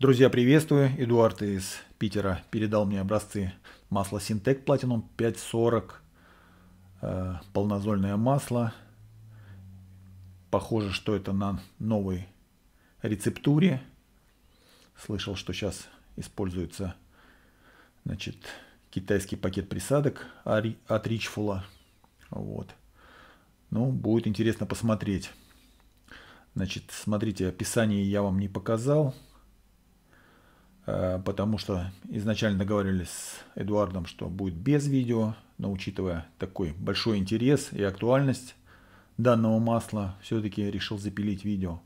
Друзья, приветствую. Эдуард из Питера передал мне образцы масла Синтек Platinum 540. Э, полнозольное масло. Похоже, что это на новой рецептуре. Слышал, что сейчас используется значит, китайский пакет присадок от Ричфула. Вот. Ну, будет интересно посмотреть. Значит, смотрите, описание я вам не показал. Э, потому что изначально договорились с Эдуардом, что будет без видео, но учитывая такой большой интерес и актуальность данного масла, все-таки решил запилить видео.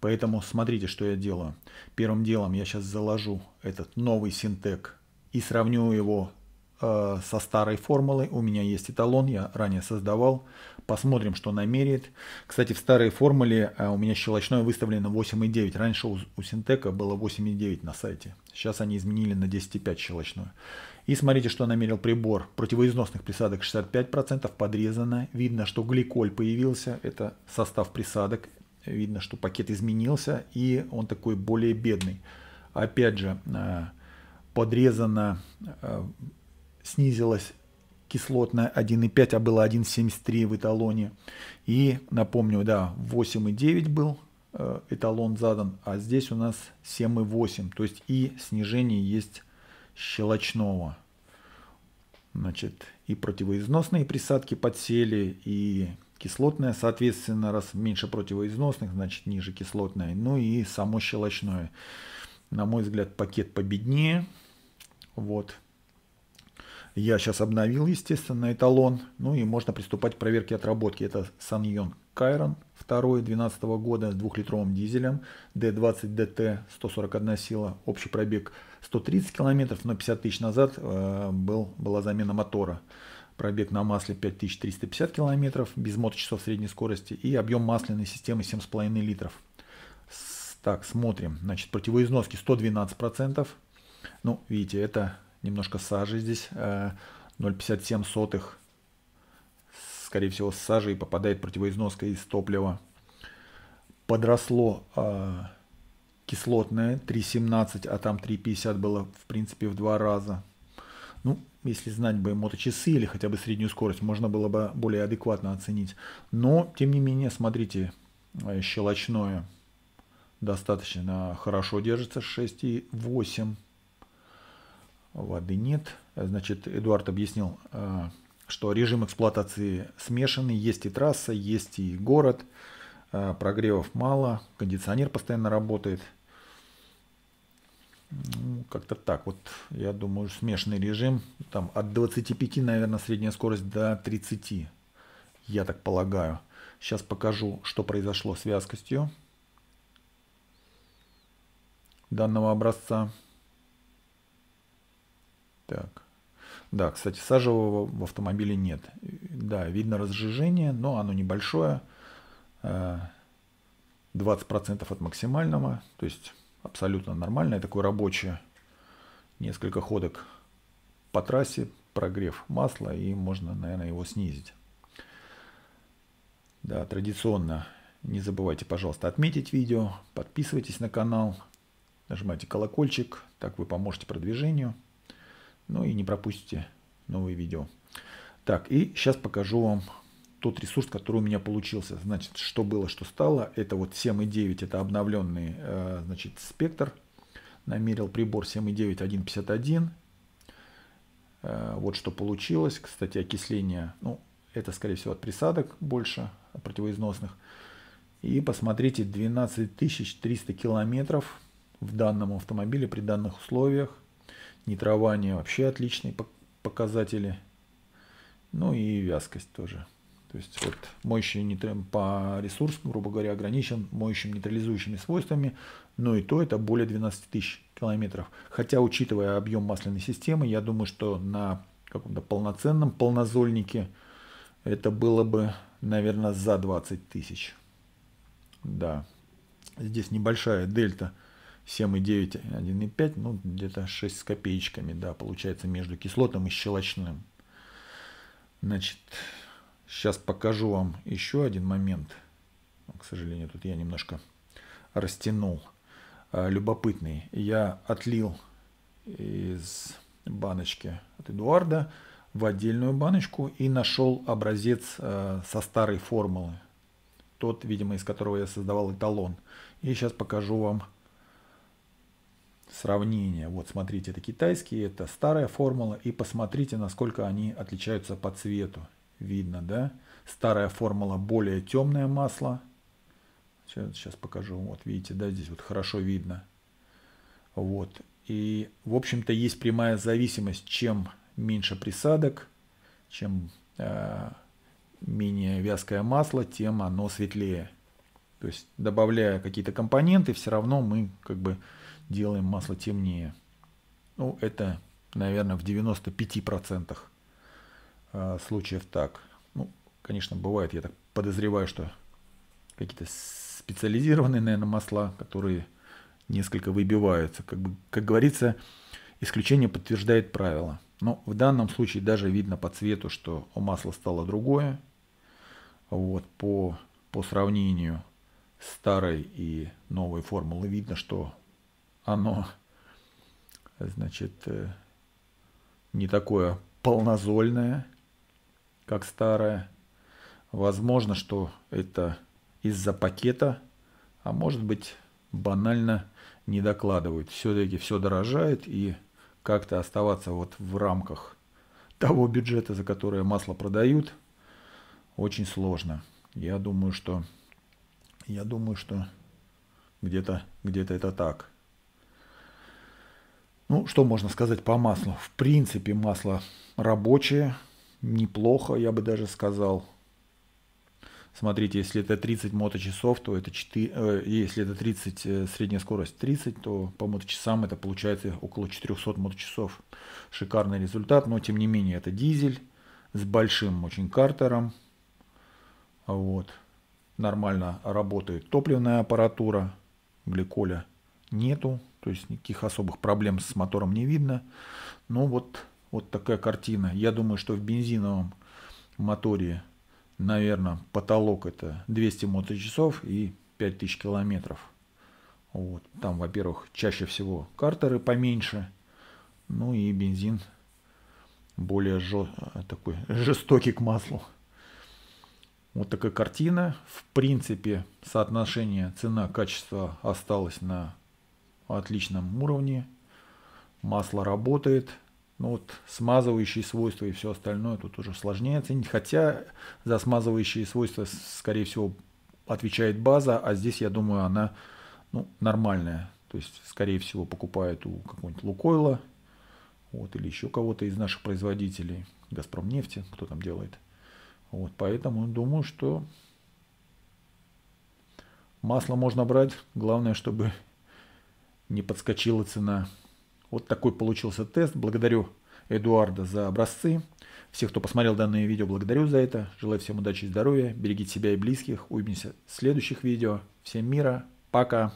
Поэтому смотрите, что я делаю. Первым делом я сейчас заложу этот новый синтек и сравню его Э, со старой формулой. У меня есть эталон, я ранее создавал. Посмотрим, что намерит. Кстати, в старой формуле э, у меня щелочное выставлено 8,9. Раньше у, у Синтека было 8,9 на сайте. Сейчас они изменили на 10,5 щелочную. И смотрите, что намерил прибор. Противоизносных присадок 65% подрезано. Видно, что гликоль появился. Это состав присадок. Видно, что пакет изменился. И он такой более бедный. Опять же, э, подрезано снизилась кислотная 1,5, а было 1,73 в эталоне. И напомню, да, 8,9 был э, эталон задан, а здесь у нас 7,8. То есть и снижение есть щелочного. Значит, и противоизносные присадки подсели, и кислотная, соответственно, раз меньше противоизносных, значит ниже кислотная, ну и само щелочное. На мой взгляд, пакет победнее. Вот. Я сейчас обновил, естественно, эталон. Ну и можно приступать к проверке отработки. Это Саньон Кайрон 2 12 года с двухлитровым дизелем D20 DT 141 сила. Общий пробег 130 километров, но 50 тысяч назад э, был, была замена мотора. Пробег на масле 5350 километров, без моточасов средней скорости и объем масляной системы 7,5 литров. С, так, смотрим. Значит, противоизноски 112%. Ну, видите, это немножко сажи здесь, 0,57 э, сотых, скорее всего, с сажей попадает противоизноска из топлива. Подросло э, кислотное 3,17, а там 3,50 было, в принципе, в два раза. Ну, если знать бы моточасы или хотя бы среднюю скорость, можно было бы более адекватно оценить. Но, тем не менее, смотрите, э, щелочное достаточно хорошо держится, 6,8 воды нет. Значит, Эдуард объяснил, э, что режим эксплуатации смешанный, есть и трасса, есть и город, э, прогревов мало, кондиционер постоянно работает. Ну, как-то так. Вот я думаю, смешанный режим. Там от 25, наверное, средняя скорость до 30. Я так полагаю. Сейчас покажу, что произошло с вязкостью данного образца. Так. Да, кстати, сажевого в автомобиле нет. Да, видно разжижение, но оно небольшое. 20% э, от максимального. То есть абсолютно нормальное. Такое рабочее. Несколько ходок по трассе, прогрев масла, и можно, наверное, его снизить. Да, традиционно не забывайте, пожалуйста, отметить видео, подписывайтесь на канал, нажимайте колокольчик, так вы поможете продвижению. Ну и не пропустите новые видео. Так, и сейчас покажу вам тот ресурс, который у меня получился. Значит, что было, что стало. Это вот 7.9, это обновленный, э, значит, спектр. Намерил прибор 7.9151. Э, вот что получилось. Кстати, окисление, ну, это, скорее всего, от присадок больше, от противоизносных. И посмотрите, 12 300 километров в данном автомобиле при данных условиях – Нитрование а вообще отличные показатели. Ну и вязкость тоже. То есть вот моющий нитр... по ресурс, грубо говоря, ограничен моющим, нейтрализующими свойствами, но и то это более 12 тысяч километров. Хотя, учитывая объем масляной системы, я думаю, что на каком-то полноценном полнозольнике это было бы, наверное, за 20 тысяч. Да, здесь небольшая дельта – 7,9, 1,5, ну где-то 6 с копеечками, да, получается между кислотным и щелочным. Значит, сейчас покажу вам еще один момент. Ну, к сожалению, тут я немножко растянул. А, любопытный. Я отлил из баночки от Эдуарда в отдельную баночку и нашел образец а, со старой формулы. Тот, видимо, из которого я создавал эталон. И сейчас покажу вам сравнение Вот смотрите, это китайские, это старая формула. И посмотрите, насколько они отличаются по цвету. Видно, да? Старая формула более темное масло. Сейчас, сейчас покажу. Вот видите, да, здесь вот хорошо видно. Вот. И, в общем-то, есть прямая зависимость. Чем меньше присадок, чем э, менее вязкое масло, тем оно светлее. То есть, добавляя какие-то компоненты, все равно мы как бы делаем масло темнее. Ну, это, наверное, в 95% а, случаев так. Ну, конечно, бывает, я так подозреваю, что какие-то специализированные, наверное, масла, которые несколько выбиваются. Как, бы, как говорится, исключение подтверждает правило. Но в данном случае даже видно по цвету, что у масла стало другое. Вот, по, по сравнению старой и новой формулы видно, что оно, значит, э, не такое полнозольное, как старое. Возможно, что это из-за пакета, а может быть банально не докладывают. Все-таки все дорожает и как-то оставаться вот в рамках того бюджета, за которое масло продают, очень сложно. Я думаю, что я думаю, что где-то где-то это так. Ну, что можно сказать по маслу? В принципе, масло рабочее, неплохо, я бы даже сказал. Смотрите, если это 30 моточасов, то это 4, э, если это 30, э, средняя скорость 30, то по моточасам это получается около 400 моточасов. Шикарный результат, но тем не менее это дизель с большим очень картером. Вот. Нормально работает топливная аппаратура гликоля нету, то есть никаких особых проблем с мотором не видно. Но вот, вот такая картина. Я думаю, что в бензиновом моторе, наверное, потолок это 200 моточасов и 5000 километров. Вот. Там, во-первых, чаще всего картеры поменьше, ну и бензин более жё... такой жестокий к маслу. Вот такая картина. В принципе, соотношение цена-качество осталось на отличном уровне. Масло работает. Ну вот смазывающие свойства и все остальное тут уже сложнее оценить. Хотя за смазывающие свойства, скорее всего, отвечает база, а здесь, я думаю, она ну, нормальная. То есть, скорее всего, покупают у какого-нибудь Лукойла вот, или еще кого-то из наших производителей, Газпром нефти кто там делает. Вот, поэтому думаю, что масло можно брать. Главное, чтобы не подскочила цена. Вот такой получился тест. Благодарю Эдуарда за образцы. Всех, кто посмотрел данное видео, благодарю за это. Желаю всем удачи и здоровья. Берегите себя и близких. Увидимся в следующих видео. Всем мира. Пока.